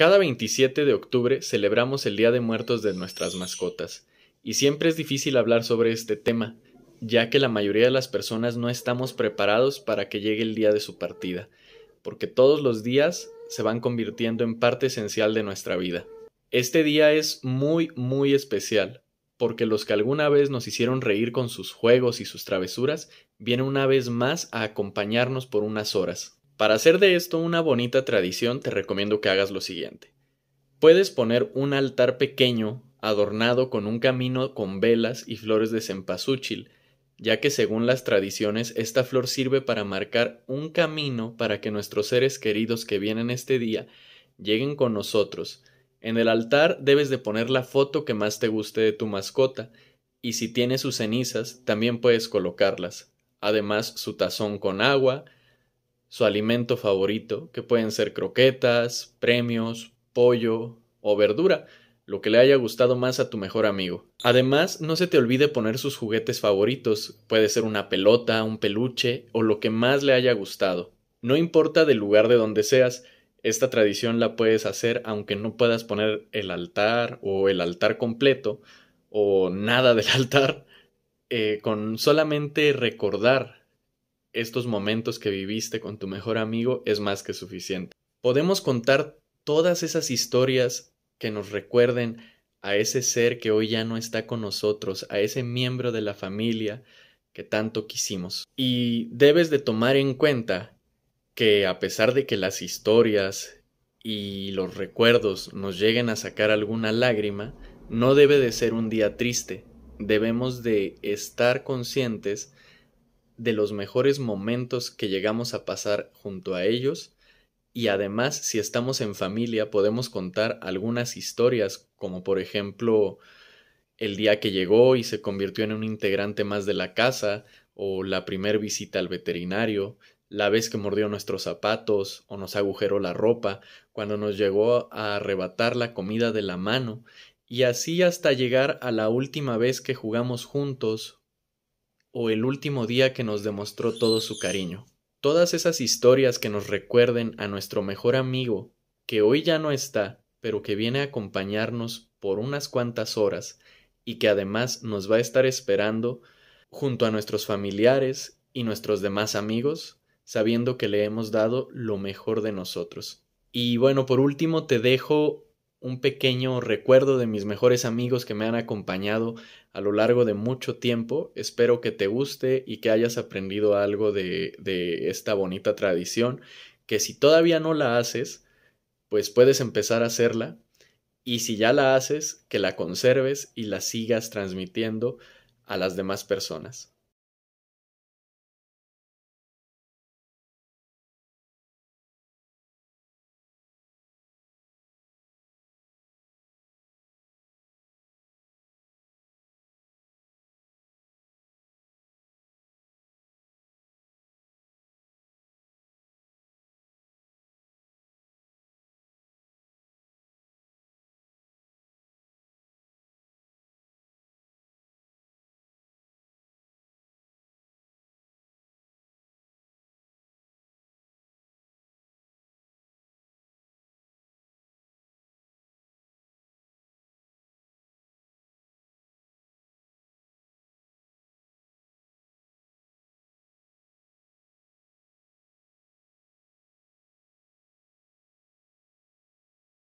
Cada 27 de octubre celebramos el Día de Muertos de nuestras mascotas, y siempre es difícil hablar sobre este tema, ya que la mayoría de las personas no estamos preparados para que llegue el día de su partida, porque todos los días se van convirtiendo en parte esencial de nuestra vida. Este día es muy, muy especial, porque los que alguna vez nos hicieron reír con sus juegos y sus travesuras vienen una vez más a acompañarnos por unas horas. Para hacer de esto una bonita tradición te recomiendo que hagas lo siguiente. Puedes poner un altar pequeño adornado con un camino con velas y flores de cempasúchil, ya que según las tradiciones esta flor sirve para marcar un camino para que nuestros seres queridos que vienen este día lleguen con nosotros. En el altar debes de poner la foto que más te guste de tu mascota, y si tiene sus cenizas, también puedes colocarlas, además su tazón con agua, su alimento favorito, que pueden ser croquetas, premios, pollo o verdura, lo que le haya gustado más a tu mejor amigo. Además, no se te olvide poner sus juguetes favoritos, puede ser una pelota, un peluche o lo que más le haya gustado. No importa del lugar de donde seas, esta tradición la puedes hacer aunque no puedas poner el altar o el altar completo o nada del altar, eh, con solamente recordar estos momentos que viviste con tu mejor amigo es más que suficiente. Podemos contar todas esas historias que nos recuerden a ese ser que hoy ya no está con nosotros, a ese miembro de la familia que tanto quisimos. Y debes de tomar en cuenta que a pesar de que las historias y los recuerdos nos lleguen a sacar alguna lágrima, no debe de ser un día triste. Debemos de estar conscientes de los mejores momentos que llegamos a pasar junto a ellos y además si estamos en familia podemos contar algunas historias como por ejemplo el día que llegó y se convirtió en un integrante más de la casa o la primer visita al veterinario, la vez que mordió nuestros zapatos o nos agujeró la ropa, cuando nos llegó a arrebatar la comida de la mano y así hasta llegar a la última vez que jugamos juntos o el último día que nos demostró todo su cariño. Todas esas historias que nos recuerden a nuestro mejor amigo, que hoy ya no está, pero que viene a acompañarnos por unas cuantas horas y que además nos va a estar esperando junto a nuestros familiares y nuestros demás amigos, sabiendo que le hemos dado lo mejor de nosotros. Y bueno, por último te dejo un pequeño recuerdo de mis mejores amigos que me han acompañado a lo largo de mucho tiempo. Espero que te guste y que hayas aprendido algo de, esta bonita tradición, que si todavía no la haces, pues puedes empezar a hacerla. Y si ya la haces, que la conserves y la sigas transmitiendo a las demás personas.